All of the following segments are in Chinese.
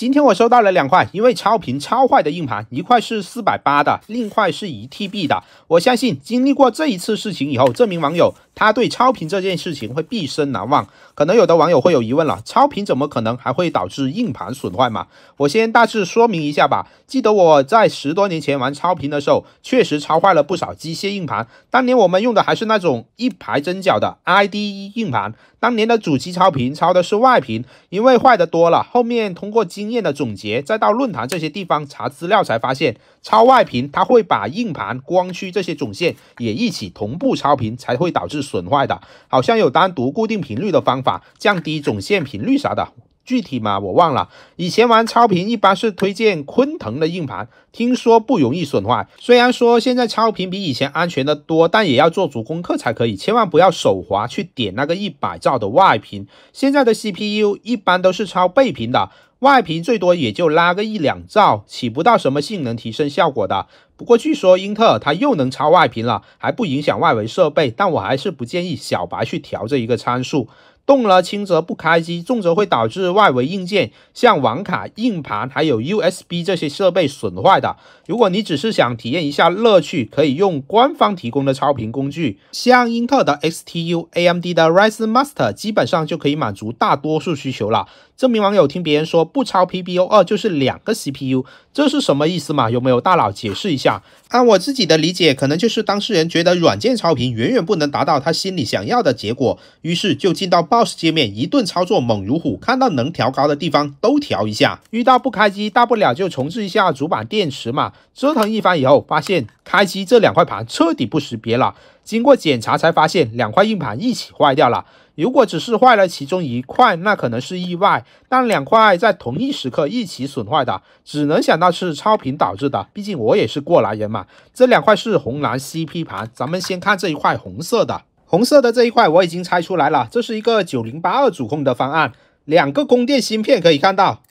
今天我收到了两块因为超频超坏的硬盘，一块是四百八的，另一块是一 T B 的。我相信经历过这一次事情以后，这名网友。他对超频这件事情会毕生难忘。可能有的网友会有疑问了：超频怎么可能还会导致硬盘损坏嘛？我先大致说明一下吧。记得我在十多年前玩超频的时候，确实超坏了不少机械硬盘。当年我们用的还是那种一排针脚的 IDE 硬盘。当年的主机超频超的是外频，因为坏的多了。后面通过经验的总结，再到论坛这些地方查资料，才发现超外频它会把硬盘、光驱这些总线也一起同步超频，才会导致。损坏的，好像有单独固定频率的方法，降低总线频率啥的，具体嘛我忘了。以前玩超频一般是推荐昆腾的硬盘，听说不容易损坏。虽然说现在超频比以前安全的多，但也要做足功课才可以，千万不要手滑去点那个一百兆的外频。现在的 CPU 一般都是超倍频的。外屏最多也就拉个一两兆，起不到什么性能提升效果的。不过据说英特尔它又能超外屏了，还不影响外围设备。但我还是不建议小白去调这一个参数，动了轻则不开机，重则会导致外围硬件像网卡、硬盘还有 USB 这些设备损坏的。如果你只是想体验一下乐趣，可以用官方提供的超频工具，像英特尔的 X T U、AMD 的 Ryzen Master，基本上就可以满足大多数需求了。这名网友听别人说不超 P P U 二就是两个 C P U，这是什么意思嘛？有没有大佬解释一下？按我自己的理解，可能就是当事人觉得软件超频远远不能达到他心里想要的结果，于是就进到 b o s s 界面一顿操作猛如虎，看到能调高的地方都调一下。遇到不开机，大不了就重置一下主板电池嘛。折腾一番以后，发现开机这两块盘彻底不识别了。经过检查，才发现两块硬盘一起坏掉了。如果只是坏了其中一块，那可能是意外；但两块在同一时刻一起损坏的，只能想到是超频导致的。毕竟我也是过来人嘛。这两块是红蓝 CP 盘，咱们先看这一块红色的。红色的这一块我已经拆出来了，这是一个九零八二主控的方案，两个供电芯片可以看到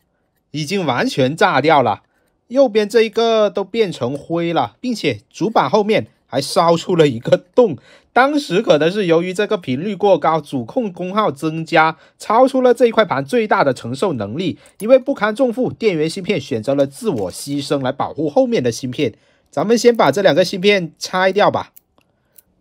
已经完全炸掉了，右边这一个都变成灰了，并且主板后面还烧出了一个洞。当时可能是由于这个频率过高，主控功耗增加，超出了这一块盘最大的承受能力，因为不堪重负，电源芯片选择了自我牺牲来保护后面的芯片。咱们先把这两个芯片拆掉吧，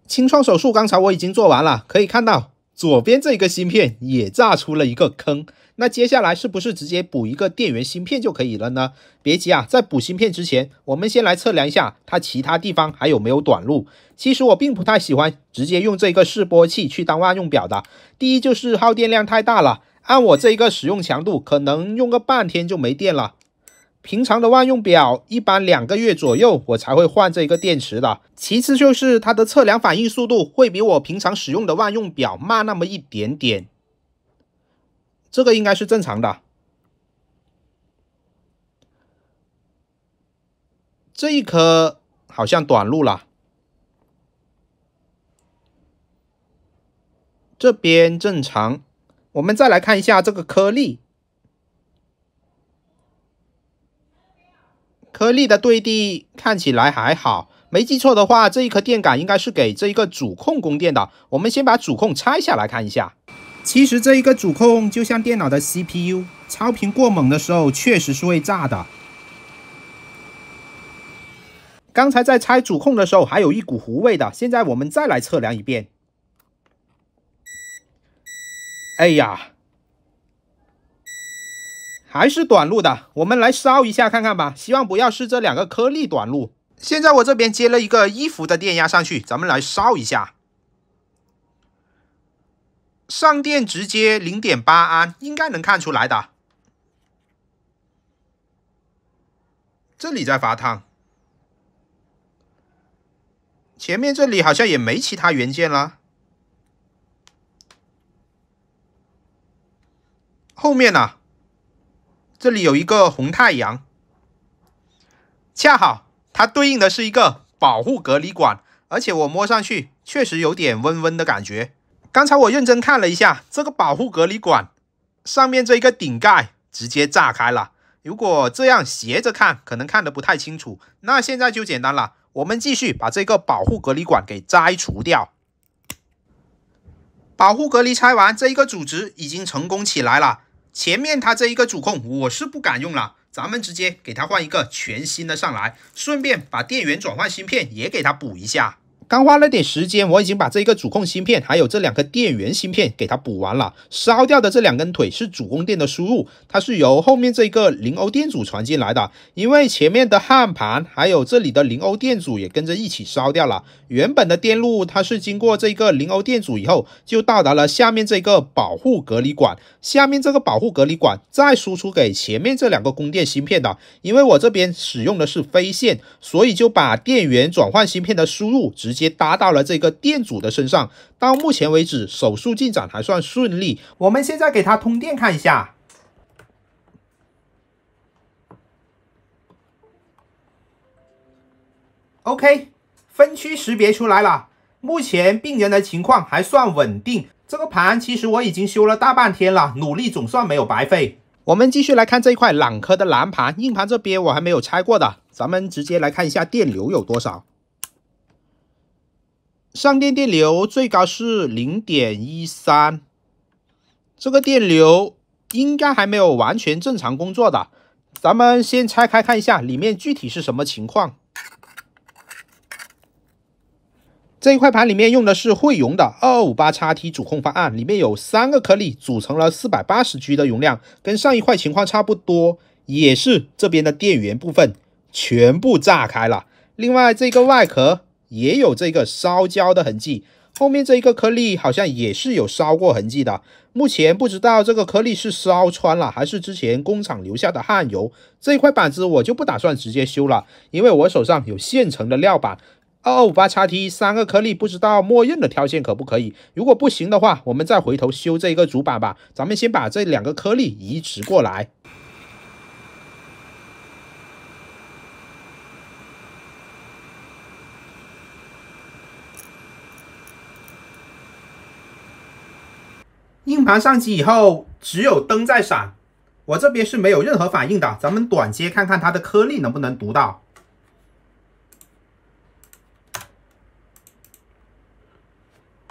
清创手术刚才我已经做完了，可以看到左边这个芯片也炸出了一个坑。那接下来是不是直接补一个电源芯片就可以了呢？别急啊，在补芯片之前，我们先来测量一下它其他地方还有没有短路。其实我并不太喜欢直接用这个示波器去当万用表的。第一就是耗电量太大了，按我这一个使用强度，可能用个半天就没电了。平常的万用表一般两个月左右我才会换这一个电池的。其次就是它的测量反应速度会比我平常使用的万用表慢那么一点点。这个应该是正常的，这一颗好像短路了，这边正常。我们再来看一下这个颗粒，颗粒的对地看起来还好。没记错的话，这一颗电感应该是给这一个主控供电的。我们先把主控拆下来看一下。其实这一个主控就像电脑的 CPU，超频过猛的时候确实是会炸的。刚才在拆主控的时候还有一股糊味的，现在我们再来测量一遍。哎呀，还是短路的，我们来烧一下看看吧，希望不要是这两个颗粒短路。现在我这边接了一个衣服的电压上去，咱们来烧一下。上电直接零点八安，应该能看出来的。这里在发烫，前面这里好像也没其他元件了。后面呢？这里有一个红太阳，恰好它对应的是一个保护隔离管，而且我摸上去确实有点温温的感觉。刚才我认真看了一下这个保护隔离管，上面这一个顶盖直接炸开了。如果这样斜着看，可能看得不太清楚。那现在就简单了，我们继续把这个保护隔离管给摘除掉。保护隔离拆完，这一个主值已经成功起来了。前面它这一个主控我是不敢用了，咱们直接给它换一个全新的上来，顺便把电源转换芯片也给它补一下。刚花了点时间，我已经把这个主控芯片还有这两个电源芯片给它补完了。烧掉的这两根腿是主供电的输入，它是由后面这个零欧电阻传进来的。因为前面的焊盘还有这里的零欧电阻也跟着一起烧掉了。原本的电路它是经过这个零欧电阻以后，就到达了下面这个保护隔离管。下面这个保护隔离管再输出给前面这两个供电芯片的。因为我这边使用的是飞线，所以就把电源转换芯片的输入直。接搭到了这个电阻的身上。到目前为止，手术进展还算顺利。我们现在给它通电看一下。OK，分区识别出来了。目前病人的情况还算稳定。这个盘其实我已经修了大半天了，努力总算没有白费。我们继续来看这一块朗科的蓝盘硬盘这边我还没有拆过的，咱们直接来看一下电流有多少。上电电流最高是零点一三，这个电流应该还没有完全正常工作的。咱们先拆开看一下里面具体是什么情况。这一块盘里面用的是汇荣的二五八叉 T 主控方案，里面有三个颗粒组成了四百八十 G 的容量，跟上一块情况差不多，也是这边的电源部分全部炸开了。另外这个外壳。也有这个烧焦的痕迹，后面这一个颗粒好像也是有烧过痕迹的。目前不知道这个颗粒是烧穿了，还是之前工厂留下的焊油。这一块板子我就不打算直接修了，因为我手上有现成的料板。二二五八叉 T 三个颗粒，不知道默认的跳线可不可以？如果不行的话，我们再回头修这一个主板吧。咱们先把这两个颗粒移植过来。弹上机以后，只有灯在闪，我这边是没有任何反应的。咱们短接看看它的颗粒能不能读到，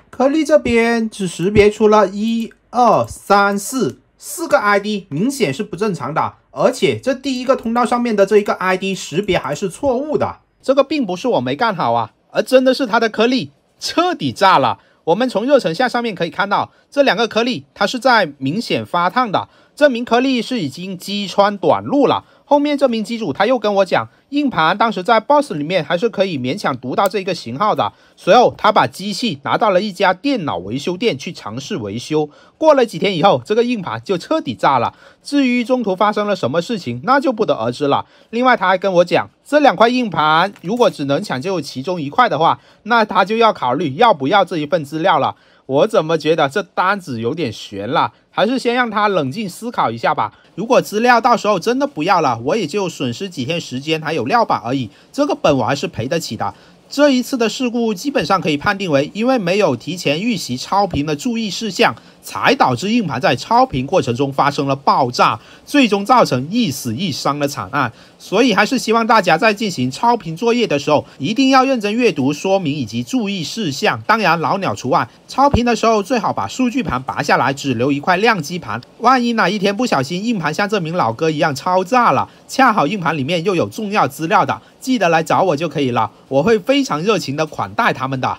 颗粒这边只识别出了一二三四四个 ID，明显是不正常的。而且这第一个通道上面的这一个 ID 识别还是错误的，这个并不是我没干好啊，而真的是它的颗粒彻底炸了。我们从热成像上面可以看到，这两个颗粒它是在明显发烫的，证明颗粒是已经击穿短路了。后面这名机主他又跟我讲，硬盘当时在 boss 里面还是可以勉强读到这个型号的。随后他把机器拿到了一家电脑维修店去尝试维修，过了几天以后，这个硬盘就彻底炸了。至于中途发生了什么事情，那就不得而知了。另外他还跟我讲，这两块硬盘如果只能抢救其中一块的话，那他就要考虑要不要这一份资料了。我怎么觉得这单子有点悬了？还是先让他冷静思考一下吧。如果资料到时候真的不要了，我也就损失几天时间还有料吧而已。这个本我还是赔得起的。这一次的事故基本上可以判定为，因为没有提前预习超频的注意事项，才导致硬盘在超频过程中发生了爆炸，最终造成一死一伤的惨案。所以还是希望大家在进行超频作业的时候，一定要认真阅读说明以及注意事项，当然老鸟除外。超频的时候最好把数据盘拔下来，只留一块亮机盘。万一哪一天不小心硬盘像这名老哥一样超炸了，恰好硬盘里面又有重要资料的，记得来找我就可以了，我会非常热情的款待他们的。